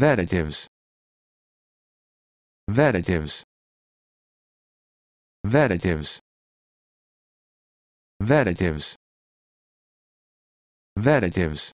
Vedatives. Vedatives. Vedatives. Vedatives. Vedatives.